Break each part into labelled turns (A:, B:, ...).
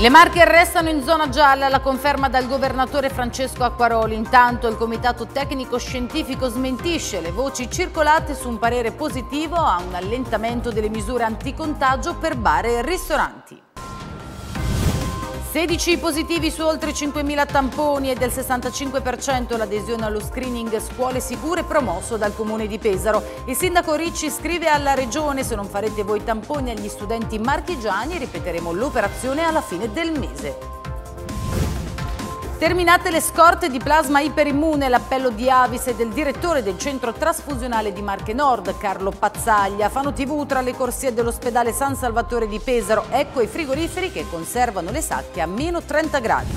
A: Le Marche restano in zona gialla, la conferma dal governatore Francesco Acquaroli. Intanto il Comitato Tecnico Scientifico smentisce le voci circolate su un parere positivo a un allentamento delle misure anticontagio per bar e ristoranti. 16 positivi su oltre 5.000 tamponi e del 65% l'adesione allo screening scuole sicure promosso dal comune di Pesaro. Il sindaco Ricci scrive alla regione se non farete voi tamponi agli studenti marchigiani ripeteremo l'operazione alla fine del mese. Terminate le scorte di plasma iperimmune, l'appello di Avis e del direttore del centro trasfusionale di Marche Nord, Carlo Pazzaglia. Fano TV tra le corsie dell'ospedale San Salvatore di Pesaro. Ecco i frigoriferi che conservano le sacche a meno 30 gradi.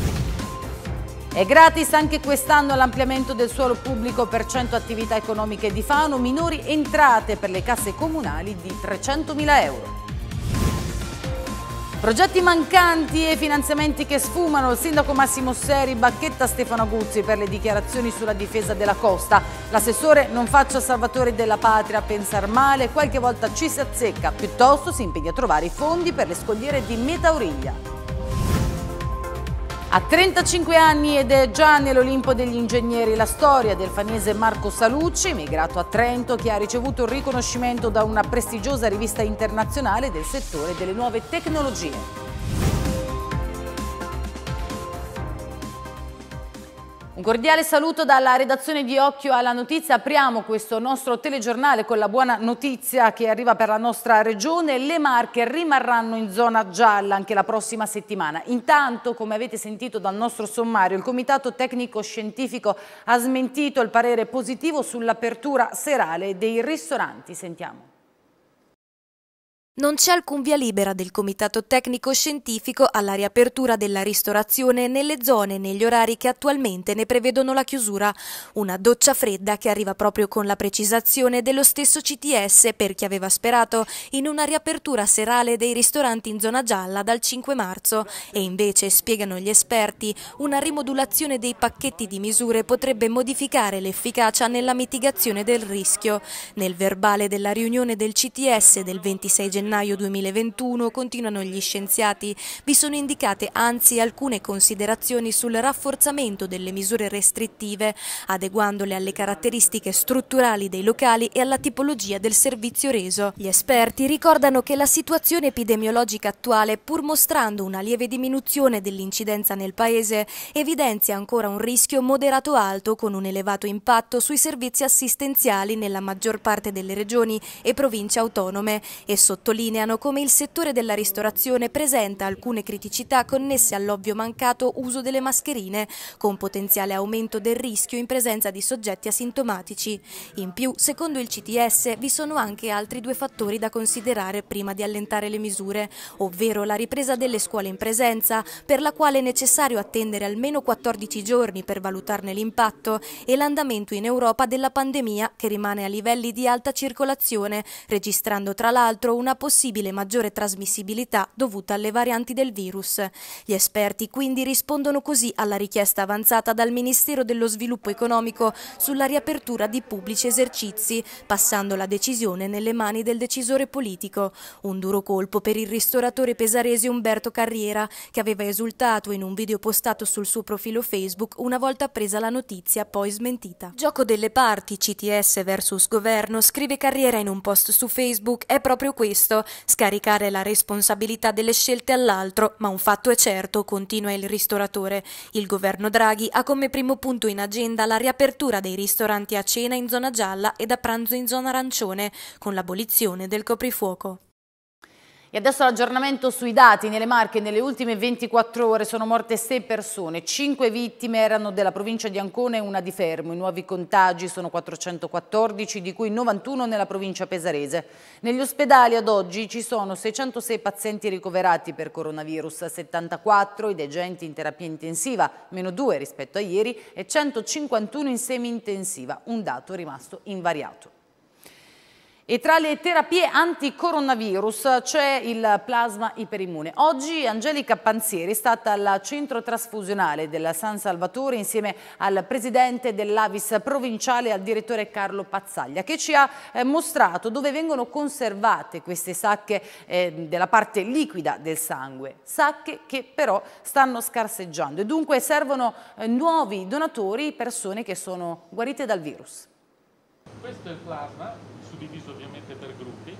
A: È gratis anche quest'anno l'ampliamento del suolo pubblico per 100 attività economiche di Fano, minori entrate per le casse comunali di 300.000 euro. Progetti mancanti e finanziamenti che sfumano, il sindaco Massimo Seri bacchetta Stefano Guzzi per le dichiarazioni sulla difesa della costa. L'assessore non faccia salvatori della patria pensar male, qualche volta ci si azzecca, piuttosto si impegna a trovare i fondi per le scogliere di Metauriglia. Ha 35 anni ed è già nell'Olimpo degli ingegneri. La storia del fanese Marco Salucci, emigrato a Trento, che ha ricevuto il riconoscimento da una prestigiosa rivista internazionale del settore delle nuove tecnologie. Un cordiale saluto dalla redazione di Occhio alla Notizia. Apriamo questo nostro telegiornale con la buona notizia che arriva per la nostra regione. Le Marche rimarranno in zona gialla anche la prossima settimana. Intanto, come avete sentito dal nostro sommario, il Comitato Tecnico Scientifico ha smentito il parere positivo sull'apertura serale dei ristoranti. Sentiamo.
B: Non c'è alcun via libera del Comitato Tecnico Scientifico alla riapertura della ristorazione nelle zone e negli orari che attualmente ne prevedono la chiusura. Una doccia fredda che arriva proprio con la precisazione dello stesso CTS per chi aveva sperato in una riapertura serale dei ristoranti in zona gialla dal 5 marzo. E invece, spiegano gli esperti, una rimodulazione dei pacchetti di misure potrebbe modificare l'efficacia nella mitigazione del rischio. Nel verbale della riunione del CTS del 26 gennaio gennaio 2021, continuano gli scienziati, vi sono indicate anzi alcune considerazioni sul rafforzamento delle misure restrittive, adeguandole alle caratteristiche strutturali dei locali e alla tipologia del servizio reso. Gli esperti ricordano che la situazione epidemiologica attuale, pur mostrando una lieve diminuzione dell'incidenza nel Paese, evidenzia ancora un rischio moderato alto con un elevato impatto sui servizi assistenziali nella maggior parte delle regioni e province autonome e sottolinea sottolineano come il settore della ristorazione presenta alcune criticità connesse all'ovvio mancato uso delle mascherine, con potenziale aumento del rischio in presenza di soggetti asintomatici. In più, secondo il CTS, vi sono anche altri due fattori da considerare prima di allentare le misure, ovvero la ripresa delle scuole in presenza, per la quale è necessario attendere almeno 14 giorni per valutarne l'impatto, e l'andamento in Europa della pandemia, che rimane a livelli di alta circolazione, registrando tra l'altro una possibile maggiore trasmissibilità dovuta alle varianti del virus. Gli esperti quindi rispondono così alla richiesta avanzata dal Ministero dello Sviluppo Economico sulla riapertura di pubblici esercizi, passando la decisione nelle mani del decisore politico. Un duro colpo per il ristoratore pesarese Umberto Carriera, che aveva esultato in un video postato sul suo profilo Facebook una volta presa la notizia, poi smentita. Gioco delle parti, CTS versus governo, scrive Carriera in un post su Facebook, è proprio questo questo, scaricare la responsabilità delle scelte all'altro, ma un fatto è certo, continua il ristoratore. Il governo Draghi ha come primo punto in agenda la riapertura dei ristoranti a cena in zona gialla e a pranzo in zona arancione, con l'abolizione del coprifuoco. E
A: adesso l'aggiornamento sui dati. Nelle Marche nelle ultime 24 ore sono morte 6 persone, 5 vittime erano della provincia di Ancona e una di Fermo. I nuovi contagi sono 414, di cui 91 nella provincia pesarese. Negli ospedali ad oggi ci sono 606 pazienti ricoverati per coronavirus, 74 i degenti in terapia intensiva, meno 2 rispetto a ieri, e 151 in semi-intensiva, un dato rimasto invariato. E tra le terapie anticoronavirus c'è il plasma iperimmune. Oggi Angelica Panzieri è stata al centro trasfusionale della San Salvatore insieme al presidente dell'Avis provinciale e al direttore Carlo Pazzaglia che ci ha eh, mostrato dove vengono conservate queste sacche eh, della parte liquida del sangue. Sacche che però stanno scarseggiando e dunque servono eh, nuovi donatori, persone che sono guarite dal virus.
C: Questo è il plasma, suddiviso ovviamente per gruppi.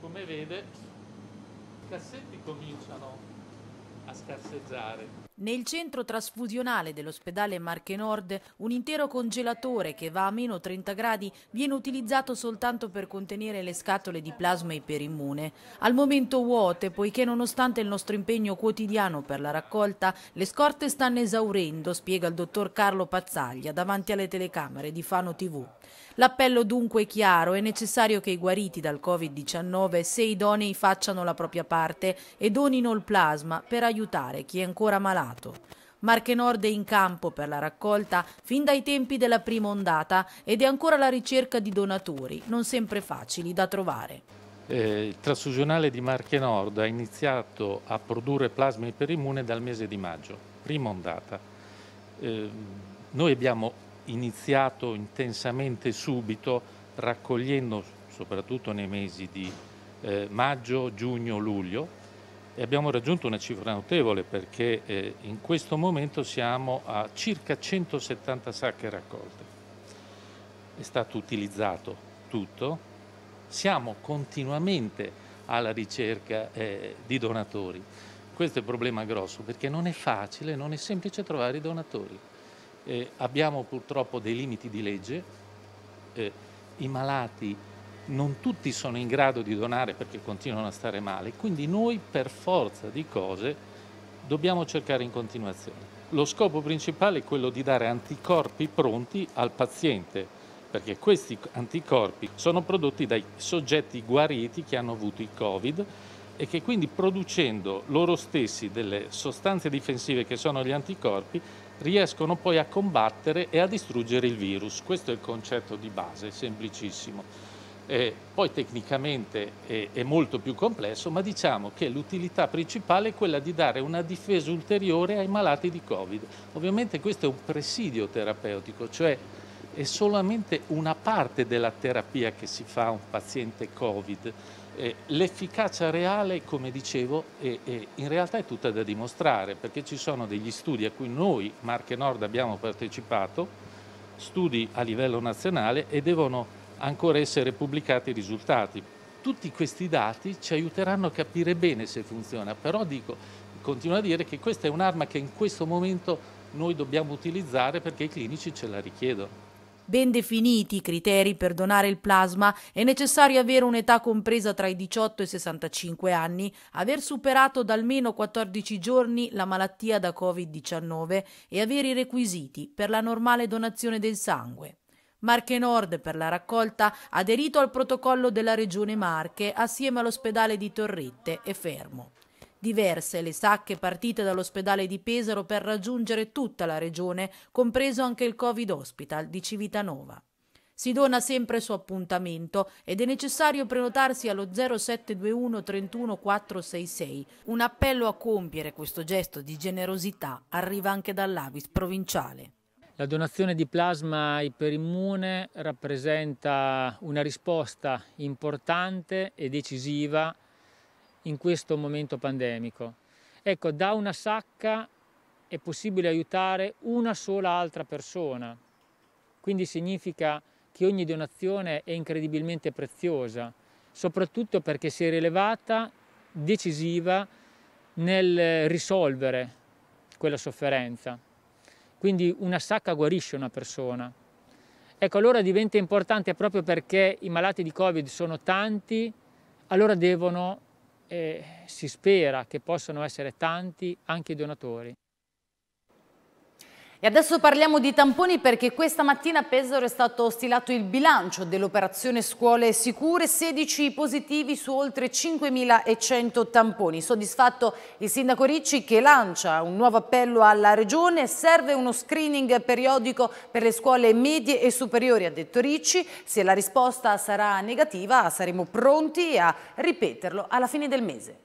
C: Come vede, i cassetti cominciano a scarseggiare.
D: Nel centro trasfusionale dell'ospedale Marche Nord, un intero congelatore che va a meno 30 gradi viene utilizzato soltanto per contenere le scatole di plasma iperimmune. Al momento vuote, poiché nonostante il nostro impegno quotidiano per la raccolta, le scorte stanno esaurendo, spiega il dottor Carlo Pazzaglia davanti alle telecamere di Fano TV. L'appello dunque è chiaro, è necessario che i guariti dal Covid-19, se idonei, facciano la propria parte e donino il plasma per aiutare chi è ancora malato stato. Marche è in campo per la raccolta fin dai tempi della prima ondata ed è ancora alla ricerca di donatori, non sempre facili da trovare.
C: Eh, il trasfusionale di Marche Nord ha iniziato a produrre plasma iperimmune dal mese di maggio, prima ondata. Eh, noi abbiamo iniziato intensamente subito raccogliendo, soprattutto nei mesi di eh, maggio, giugno, luglio, e abbiamo raggiunto una cifra notevole perché eh, in questo momento siamo a circa 170 sacche raccolte. È stato utilizzato tutto, siamo continuamente alla ricerca eh, di donatori. Questo è il problema grosso perché non è facile, non è semplice trovare i donatori. Eh, abbiamo purtroppo dei limiti di legge, eh, i malati non tutti sono in grado di donare perché continuano a stare male, quindi noi per forza di cose dobbiamo cercare in continuazione. Lo scopo principale è quello di dare anticorpi pronti al paziente, perché questi anticorpi sono prodotti dai soggetti guariti che hanno avuto il Covid e che quindi producendo loro stessi delle sostanze difensive che sono gli anticorpi riescono poi a combattere e a distruggere il virus. Questo è il concetto di base, semplicissimo. Eh, poi tecnicamente è, è, molto più complesso, ma diciamo che l'utilità principale è quella di dare una difesa ulteriore ai malati di Covid. Ovviamente questo è un presidio terapeutico, cioè è solamente una parte della terapia che si fa a un paziente Covid. Eh, l'efficacia reale, come dicevo, è, è, in realtà è tutta da dimostrare, perché ci sono degli studi a cui noi, Marche Nord, abbiamo partecipato, studi a livello nazionale e devono ancora essere pubblicati i risultati. Tutti questi dati ci aiuteranno a capire bene se funziona, però dico, continuo a dire che questa è un'arma che in questo momento noi dobbiamo utilizzare perché i clinici ce la richiedono.
D: Ben definiti i criteri per donare il plasma, è necessario avere un'età compresa tra i 18 e i 65 anni, aver superato da almeno 14 giorni la malattia da Covid-19 e avere i requisiti per la normale donazione del sangue. Marche Nord per la raccolta ha aderito al protocollo della Regione Marche assieme all'ospedale di Torrette e Fermo. Diverse le sacche partite dall'ospedale di Pesaro per raggiungere tutta la regione, compreso anche il Covid Hospital di Civitanova. Si dona sempre su appuntamento ed è necessario prenotarsi allo 0721 31 466. Un appello a compiere questo gesto di generosità arriva anche dall'Avis provinciale.
C: La donazione di plasma iperimmune rappresenta una risposta importante e decisiva in questo momento pandemico. Ecco, da una sacca è possibile aiutare una sola altra persona, quindi significa che ogni donazione è incredibilmente preziosa, soprattutto perché si è rilevata decisiva nel risolvere quella sofferenza. Quindi una sacca guarisce una persona. Ecco, allora diventa importante proprio perché i malati di Covid sono tanti, allora devono, eh, si spera che possano essere tanti anche i donatori.
A: E adesso parliamo di tamponi perché questa mattina a Pesaro è stato stilato il bilancio dell'operazione Scuole Sicure, 16 positivi su oltre 5.100 tamponi. Soddisfatto il sindaco Ricci che lancia un nuovo appello alla regione, serve uno screening periodico per le scuole medie e superiori, ha detto Ricci. Se la risposta sarà negativa saremo pronti a ripeterlo alla fine del mese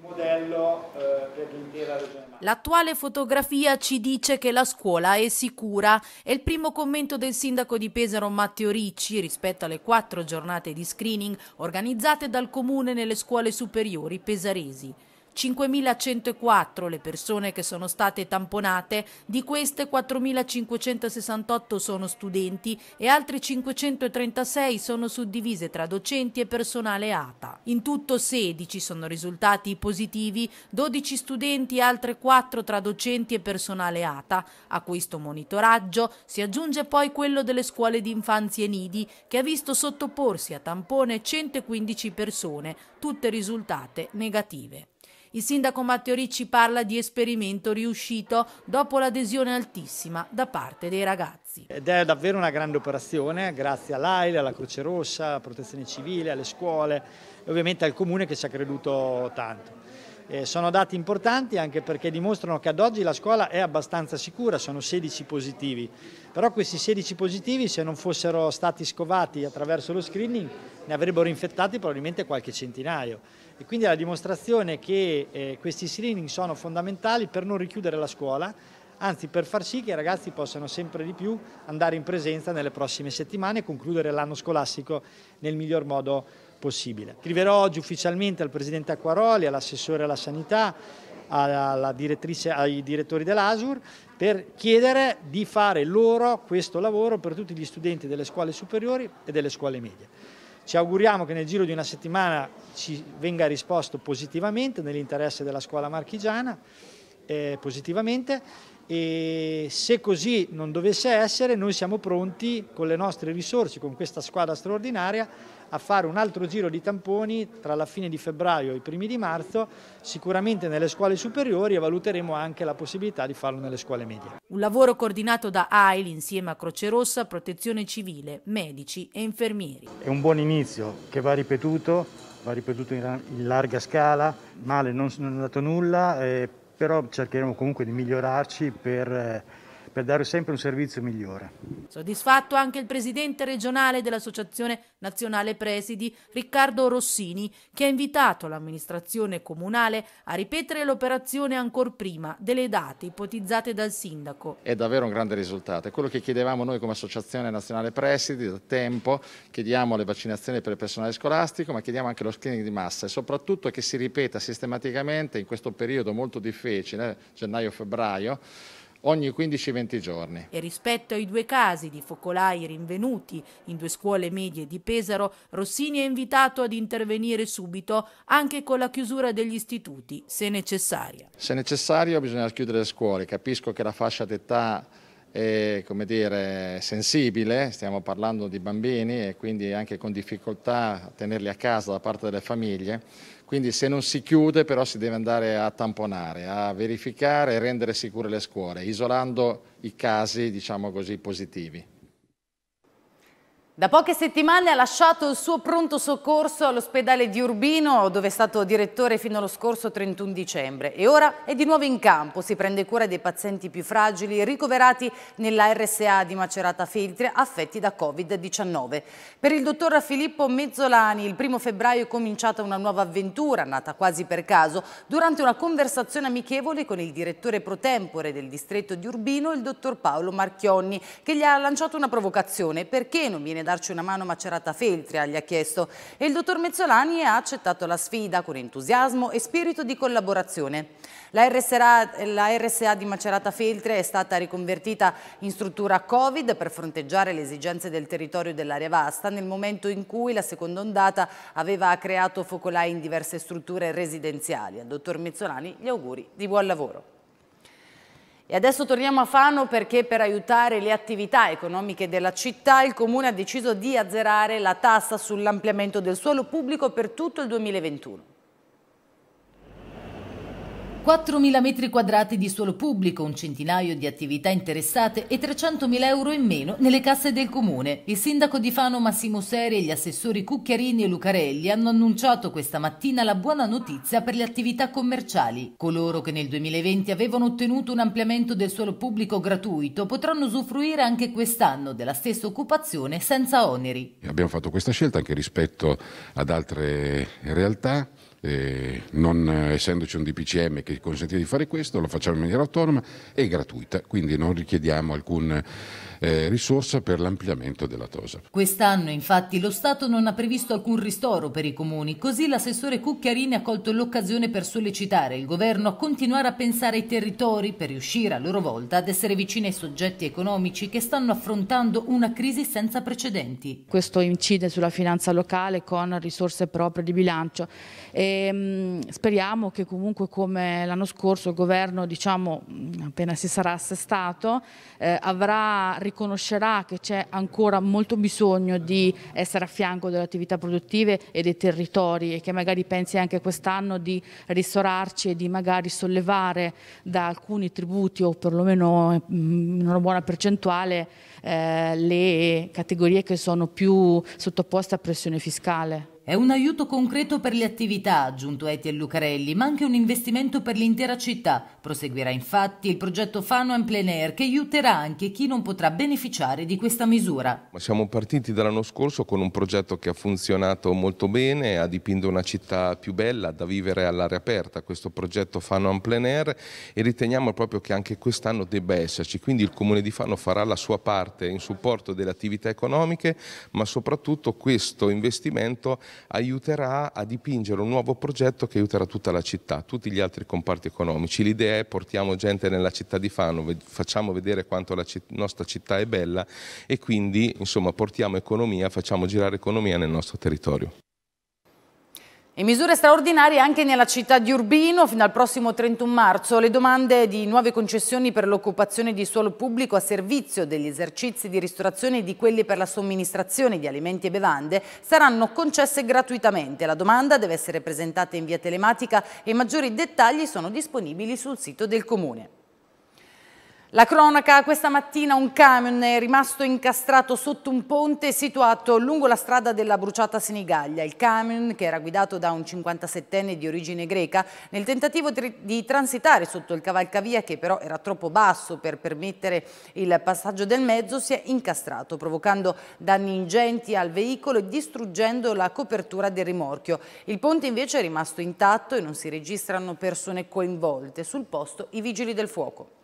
E: modello eh, per l'intera regione.
A: L'attuale fotografia ci
D: dice che la scuola è sicura. È il primo commento del sindaco di Pesaro Matteo Ricci rispetto alle quattro giornate di screening organizzate dal comune nelle scuole superiori pesaresi. 5.104 le persone che sono state tamponate, di queste 4.568 sono studenti e altre 536 sono suddivise tra docenti e personale ATA. In tutto 16 sono risultati positivi, 12 studenti e altre 4 tra docenti e personale ATA. A questo monitoraggio si aggiunge poi quello delle scuole di infanzia e nidi che ha visto sottoporsi a tampone 115 persone, tutte risultate negative. Il sindaco Matteo Ricci parla di esperimento riuscito dopo l'adesione altissima da parte dei ragazzi.
E: Ed è davvero una grande operazione, grazie all'AIL, alla Croce Rossa, alla Protezione Civile, alle scuole e ovviamente al Comune che ci ha creduto tanto. Eh, sono dati importanti anche perché dimostrano che ad oggi la scuola è abbastanza sicura, sono 16 positivi, però questi 16 positivi se non fossero stati scovati attraverso lo screening ne avrebbero infettati probabilmente qualche centinaio e quindi è la dimostrazione che eh, questi screening sono fondamentali per non richiudere la scuola, anzi per far sì che i ragazzi possano sempre di più andare in presenza nelle prossime settimane e concludere l'anno scolastico nel miglior modo possibile. Scriverò oggi ufficialmente al Presidente Acquaroli, all'assessore alla sanità, ai direttori dell'ASUR per chiedere di fare loro questo lavoro per tutti gli studenti delle scuole superiori e delle scuole medie. Ci auguriamo che nel giro di una settimana ci venga risposto positivamente nell'interesse della scuola marchigiana, eh, positivamente, e se così non dovesse essere noi siamo pronti con le nostre risorse, con questa squadra straordinaria a fare un altro giro di tamponi tra la fine di febbraio e i primi di marzo, sicuramente nelle scuole superiori e valuteremo anche la possibilità di farlo nelle scuole medie.
D: Un lavoro coordinato da AIL insieme a Croce Rossa, Protezione Civile, medici e infermieri.
E: È un buon inizio che va ripetuto, va ripetuto in, larga scala, male non è andato nulla, eh, però cercheremo comunque di migliorarci per... Eh, per dare sempre un servizio migliore.
D: Soddisfatto anche il presidente regionale dell'Associazione Nazionale Presidi, Riccardo Rossini, che ha invitato l'amministrazione comunale a ripetere l'operazione ancora prima delle date ipotizzate dal sindaco.
C: È davvero un grande risultato, è quello che chiedevamo noi come Associazione Nazionale Presidi da tempo, chiediamo le vaccinazioni per il personale scolastico, ma chiediamo anche lo screening di massa e soprattutto che si ripeta sistematicamente in questo periodo molto difficile, gennaio-febbraio, ogni 15-20 giorni.
D: E rispetto ai due casi di focolai rinvenuti in due scuole medie di Pesaro, Rossini è invitato ad intervenire subito anche con la chiusura degli istituti, se necessaria.
C: Se necessario bisogna chiudere le scuole, capisco che la fascia d'età è dire, sensibile, stiamo parlando di bambini e quindi anche con difficoltà a tenerli a casa da parte delle famiglie, quindi se non si chiude però si deve andare a tamponare, a verificare e rendere sicure le scuole, isolando i casi diciamo così, positivi.
A: Da poche settimane ha lasciato il suo pronto soccorso all'ospedale di Urbino, dove è stato direttore fino allo scorso 31 dicembre. E ora è di nuovo in campo, si prende cura dei pazienti più fragili ricoverati nella RSA di Macerata Feltre affetti da Covid-19. Per il dottor Filippo Mezzolani il primo febbraio è cominciata una nuova avventura, nata quasi per caso, durante una conversazione amichevole con il direttore pro tempore del distretto di Urbino, il dottor Paolo Marchionni, che gli ha lanciato una provocazione. Perché non viene da darci una mano Macerata Feltria, gli ha chiesto, e il dottor Mezzolani ha accettato la sfida con entusiasmo e spirito di collaborazione. La RSA, la RSA di Macerata Feltria è stata riconvertita in struttura Covid per fronteggiare le esigenze del territorio dell'area vasta nel momento in cui la seconda ondata aveva creato focolai in diverse strutture residenziali. A dottor Mezzolani gli auguri di buon lavoro. E adesso torniamo a Fano perché per aiutare le attività economiche della città il Comune ha deciso di azzerare la tassa sull'ampliamento del suolo pubblico per tutto il 2021. 4.000 metri quadrati di suolo pubblico, un centinaio di attività interessate e 300.000 euro in meno nelle casse del comune. Il sindaco di Fano Massimo Seri e gli assessori Cucchiarini e Lucarelli hanno annunciato questa mattina la buona notizia per le attività commerciali. Coloro che nel 2020 avevano ottenuto un ampliamento del suolo pubblico gratuito potranno usufruire anche quest'anno della stessa occupazione senza oneri.
F: Abbiamo fatto questa scelta anche rispetto ad altre realtà eh, non eh, essendoci un DPCM che consente di fare questo, lo facciamo in maniera autonoma e gratuita, quindi non richiediamo alcuna eh, risorsa per l'ampliamento della TOSA.
A: Quest'anno infatti lo Stato non ha previsto alcun ristoro per i comuni, così l'assessore Cucchiarini ha colto l'occasione per sollecitare il governo a continuare a pensare ai territori per riuscire a loro volta ad essere vicini ai soggetti economici che stanno affrontando una crisi senza precedenti. Questo
D: incide sulla finanza locale con risorse proprie di bilancio e Ehm, speriamo che comunque come l'anno scorso il governo diciamo appena si sarà assestato eh, avrà, riconoscerà che c'è ancora molto bisogno di essere a fianco delle attività produttive e dei territori e che magari pensi anche quest'anno di ristorarci e di magari sollevare da alcuni tributi o perlomeno in una buona percentuale eh, le categorie che sono più
A: sottoposte a pressione fiscale. È un aiuto concreto per le attività, ha aggiunto Etiel Lucarelli, ma anche un investimento per l'intera città. Proseguirà infatti il progetto Fano en plein air che aiuterà anche chi non potrà beneficiare di questa misura.
F: Siamo partiti dall'anno scorso con un progetto che ha funzionato molto bene, ha dipinto una città più bella da vivere all'aria aperta, questo progetto Fano en plein air e riteniamo proprio che anche quest'anno debba esserci. Quindi il Comune di Fano farà la sua parte in supporto delle attività economiche, ma soprattutto questo investimento aiuterà a dipingere un nuovo progetto che aiuterà tutta la città, tutti gli altri comparti economici. L'idea è portiamo gente nella città di Fano, facciamo vedere quanto la citt nostra città è bella e quindi insomma, portiamo economia, facciamo girare economia nel nostro territorio.
A: E misure straordinarie anche nella città di Urbino. Fino al prossimo 31 marzo le domande di nuove concessioni per l'occupazione di suolo pubblico a servizio degli esercizi di ristorazione e di quelli per la somministrazione di alimenti e bevande saranno concesse gratuitamente. La domanda deve essere presentata in via telematica e maggiori dettagli sono disponibili sul sito del Comune. La cronaca, questa mattina un camion è rimasto incastrato sotto un ponte situato lungo la strada della bruciata Sinigaglia. Il camion, che era guidato da un 57enne di origine greca, nel tentativo di transitare sotto il cavalcavia, che però era troppo basso per permettere il passaggio del mezzo, si è incastrato, provocando danni ingenti al veicolo e distruggendo la copertura del rimorchio. Il ponte invece è rimasto intatto e non si registrano persone coinvolte. Sul posto i vigili del fuoco.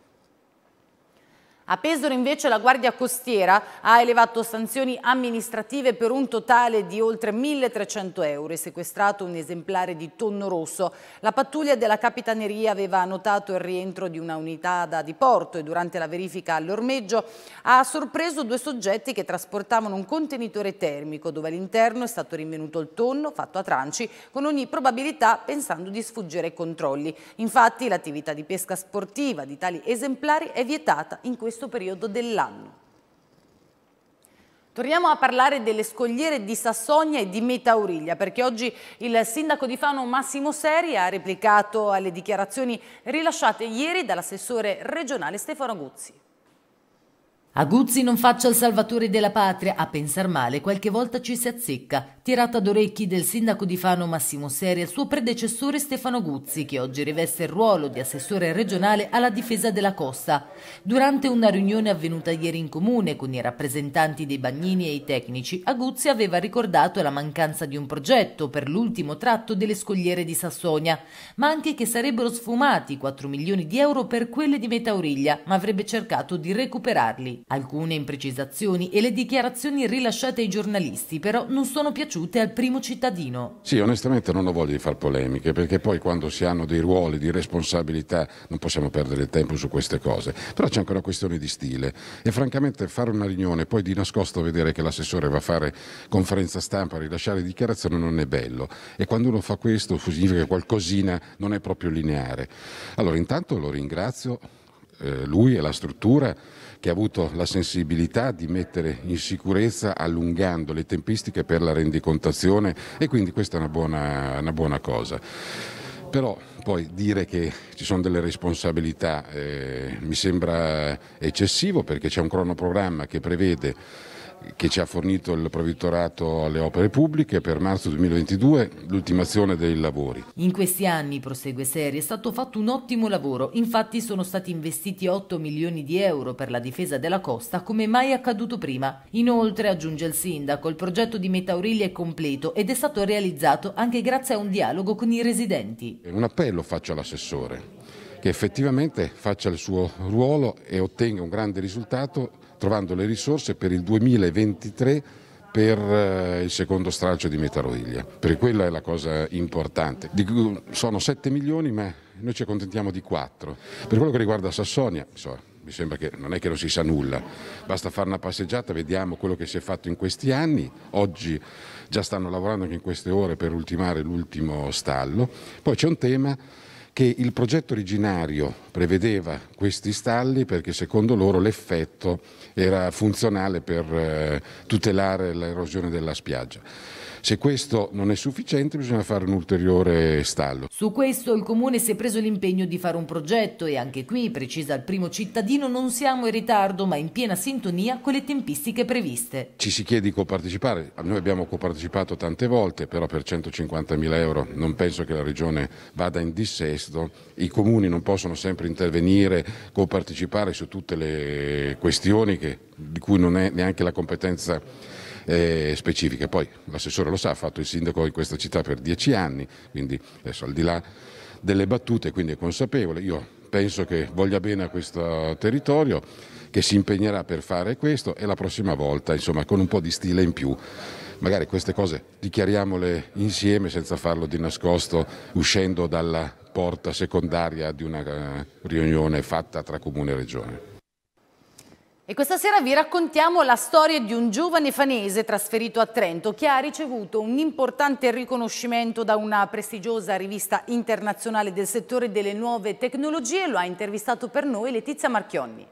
A: A Pesaro invece la Guardia Costiera ha elevato sanzioni amministrative per un totale di oltre 1.300 euro e sequestrato un esemplare di tonno rosso. La pattuglia della Capitaneria aveva notato il rientro di una unità da diporto e durante la verifica all'ormeggio ha sorpreso due soggetti che trasportavano un contenitore termico dove all'interno è stato rinvenuto il tonno fatto a tranci con ogni probabilità pensando di sfuggire ai controlli. Infatti l'attività di pesca sportiva di tali esemplari è vietata in questo questo periodo dell'anno. Torniamo a parlare delle scogliere di Sassonia e di Metauriglia perché oggi il sindaco di Fano Massimo Seri ha replicato alle dichiarazioni rilasciate ieri dall'assessore regionale Stefano Guzzi. Aguzzi non faccia il salvatore della patria, a pensar male qualche volta ci si azzecca. Tirata ad orecchi del sindaco di Fano Massimo Seri al suo predecessore Stefano Guzzi, che oggi riveste il ruolo di assessore regionale alla difesa della costa. Durante una riunione avvenuta ieri in comune con i rappresentanti dei bagnini e i tecnici, Aguzzi aveva ricordato la mancanza di un progetto per l'ultimo tratto delle scogliere di Sassonia, ma anche che sarebbero sfumati 4 milioni di euro per quelle di Metauriglia, ma avrebbe cercato di recuperarli. Alcune imprecisazioni e le dichiarazioni rilasciate ai giornalisti però non sono piaciute al primo cittadino.
F: Sì, onestamente non ho voglia di fare polemiche perché poi quando si hanno dei ruoli di responsabilità non possiamo perdere tempo su queste cose. Però c'è anche una questione di stile e francamente fare una riunione e poi di nascosto vedere che l'assessore va a fare conferenza stampa, a rilasciare dichiarazioni non è bello e quando uno fa questo significa che qualcosina non è proprio lineare. Allora intanto lo ringrazio eh, lui e la struttura che ha avuto la sensibilità di mettere in sicurezza allungando le tempistiche per la rendicontazione e quindi questa è una buona, una buona cosa. Però poi dire che ci sono delle responsabilità eh, mi sembra eccessivo perché c'è un cronoprogramma che prevede che ci ha fornito il provvittorato alle opere pubbliche per marzo 2022, l'ultimazione dei lavori.
A: In questi anni, prosegue Seri, è stato fatto un ottimo lavoro, infatti sono stati investiti 8 milioni di euro per la difesa della costa come mai accaduto prima. Inoltre, aggiunge il sindaco, il progetto di Metauriglia è completo ed è stato realizzato anche grazie a un dialogo con i residenti.
F: Un appello faccio all'assessore che effettivamente faccia il suo ruolo e ottenga un grande risultato trovando le risorse per il 2023 per eh, il secondo stralcio di Metarodiglia, per quella è la cosa importante. Sono 7 milioni ma noi ci accontentiamo di 4. Per quello che riguarda Sassonia, insomma, mi sembra che non è che non si sa nulla, basta fare una passeggiata, vediamo quello che si è fatto in questi anni, oggi già stanno lavorando anche in queste ore per ultimare l'ultimo stallo. Poi c'è un tema che il progetto originario prevedeva questi stalli perché secondo loro l'effetto era funzionale per eh, tutelare l'erosione della spiaggia. Se questo non è sufficiente bisogna fare un ulteriore stallo.
A: Su questo il Comune si è preso l'impegno di fare un progetto e anche qui, precisa il primo cittadino, non siamo in ritardo ma in piena sintonia con le tempistiche previste.
F: Ci si chiede di copartecipare, noi abbiamo copartecipato tante volte, però per 150.000 euro non penso che la Regione vada in dissesto, i comuni non possono sempre intervenire, copartecipare su tutte le questioni che, di cui non è neanche la competenza eh, specifiche. Poi l'assessore lo sa, ha fatto il sindaco in questa città per dieci anni, quindi adesso al di là delle battute, quindi è consapevole. Io penso che voglia bene a questo territorio, che si impegnerà per fare questo e la prossima volta, insomma, con un po' di stile in più. Magari queste cose dichiariamole insieme senza farlo di nascosto, uscendo dalla porta secondaria di una eh, riunione fatta tra comune e regione.
A: E questa sera vi raccontiamo la storia di un giovane fanese trasferito a Trento che ha ricevuto un importante riconoscimento da una prestigiosa rivista internazionale del settore delle nuove tecnologie. Lo ha intervistato per noi Letizia Marchionni.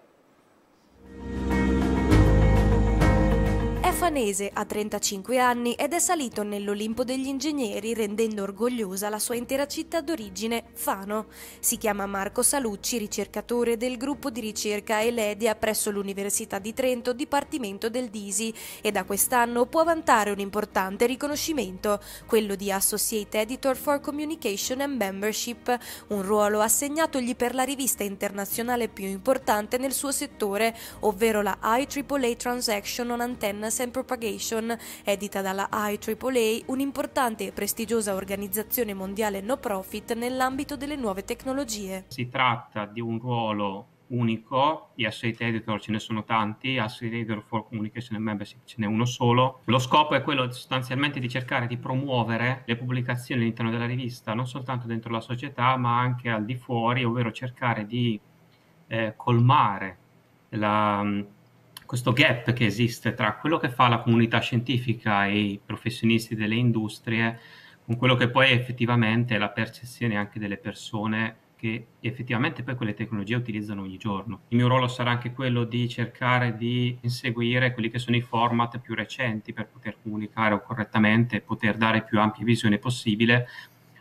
B: Fanese ha 35 anni ed è salito nell'Olimpo degli ingegneri rendendo orgogliosa la sua intera città d'origine, Fano. Si chiama Marco Salucci, ricercatore del gruppo di ricerca Eledia presso l'Università di Trento, Dipartimento del Disi, e da quest'anno può vantare un importante riconoscimento, quello di Associate Editor for Communication and Membership, un ruolo assegnatogli per la rivista internazionale più importante nel suo settore, ovvero la IAAA Transaction on Antennas and Propagation, edita dalla IAAA, un'importante e prestigiosa organizzazione mondiale no profit nell'ambito delle nuove tecnologie.
G: Si tratta di un ruolo unico, di Associate editor ce ne sono tanti, Associate editor for communication and membership ce n'è uno solo. Lo scopo è quello sostanzialmente di cercare di promuovere le pubblicazioni all'interno della rivista, non soltanto dentro la società, ma anche al di fuori, ovvero cercare di eh, colmare la questo gap che esiste tra quello che fa la comunità scientifica e i professionisti delle industrie con quello che poi effettivamente è la percezione anche delle persone che effettivamente poi quelle tecnologie utilizzano ogni giorno. Il mio ruolo sarà anche quello di cercare di inseguire quelli che sono i format più recenti per poter comunicare correttamente e poter dare più ampia visione possibile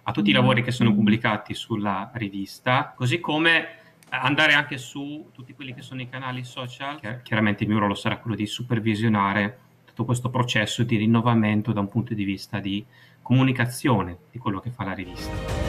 G: a tutti i mm. lavori che sono mm. pubblicati sulla rivista, così come andare anche su tutti quelli che sono i canali social. Chiaramente il mio ruolo sarà quello di supervisionare tutto questo processo di rinnovamento da un punto di vista di comunicazione di quello che fa la rivista.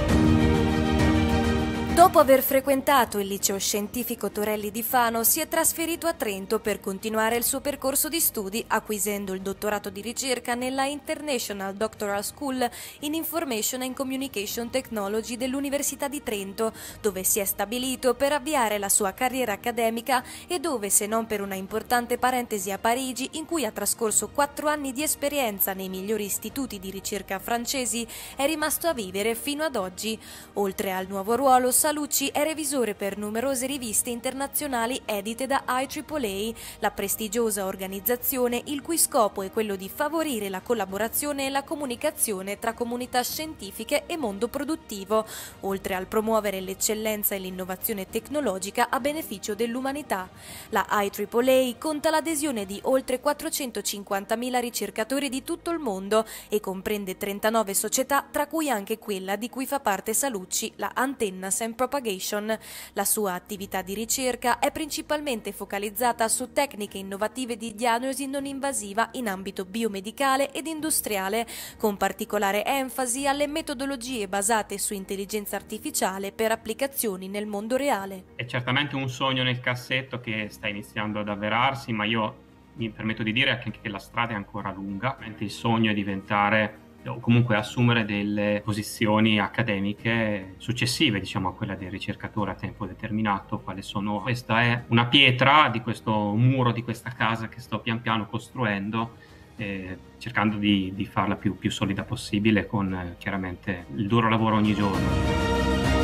B: Dopo aver frequentato il liceo scientifico Torelli di Fano, si è trasferito a Trento per continuare il suo percorso di studi, acquisendo il dottorato di ricerca nella International Doctoral School in Information and Communication Technology dell'Università di Trento, dove si è stabilito per avviare la sua carriera accademica e dove, se non per una importante parentesi a Parigi, in cui ha trascorso quattro anni di esperienza nei migliori istituti di ricerca francesi, è rimasto a vivere fino ad oggi. Oltre al nuovo ruolo, saluto Bertolucci è revisore per numerose riviste internazionali edite da IAAA, la prestigiosa organizzazione il cui scopo è quello di favorire la collaborazione e la comunicazione tra comunità scientifiche e mondo produttivo, oltre al promuovere l'eccellenza e l'innovazione tecnologica a beneficio dell'umanità. La IAAA conta l'adesione di oltre 450.000 ricercatori di tutto il mondo e comprende 39 società tra cui anche quella di cui fa parte Salucci, la Antenna Sempre Propagation. La sua attività di ricerca è principalmente focalizzata su tecniche innovative di diagnosi non invasiva in ambito biomedicale ed industriale, con particolare enfasi alle metodologie basate su intelligenza artificiale per applicazioni nel mondo reale.
G: È certamente un sogno nel cassetto che sta iniziando ad avverarsi, ma io mi permetto di dire anche che la strada è ancora lunga. Il sogno è diventare o comunque assumere delle posizioni accademiche successive diciamo a quella del ricercatore a tempo determinato quale sono questa è una pietra di questo muro di questa casa che sto pian piano costruendo eh, cercando di, di farla più, più solida possibile con eh, chiaramente il duro lavoro ogni giorno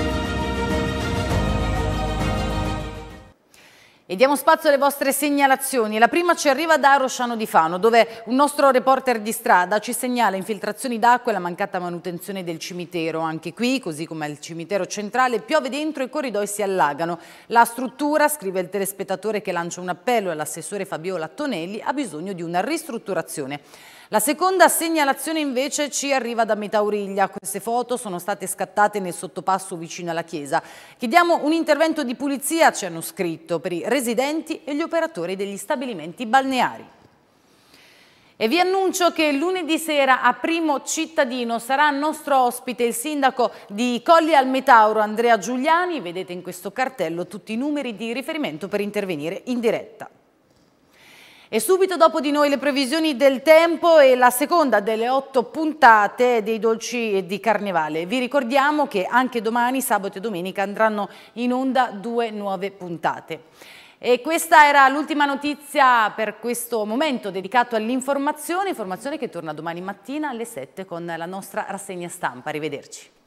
A: E diamo spazio alle vostre segnalazioni. La prima ci arriva da Rosciano di Fano, dove un nostro reporter di strada ci segnala infiltrazioni d'acqua e la mancata manutenzione del cimitero. Anche qui, così come al cimitero centrale, piove dentro e i corridoi si allagano. La struttura, scrive il telespettatore che lancia un appello all'assessore Fabiola Tonelli, ha bisogno di una ristrutturazione. La seconda segnalazione invece ci arriva da Metauriglia. Queste foto sono state scattate nel sottopasso vicino alla chiesa. Chiediamo un intervento di pulizia, ci hanno scritto, per i residenti e gli operatori degli stabilimenti balneari. E vi annuncio che lunedì sera a Primo Cittadino sarà nostro ospite il sindaco di Colli al Metauro, Andrea Giuliani. Vedete in questo cartello tutti i numeri di riferimento per intervenire in diretta. E subito dopo di noi le previsioni del tempo e la seconda delle otto puntate dei dolci di carnevale. Vi ricordiamo che anche domani, sabato e domenica, andranno in onda due nuove puntate. E questa era l'ultima notizia per questo momento dedicato all'informazione, informazione che torna domani mattina alle 7 con la nostra rassegna stampa. Arrivederci.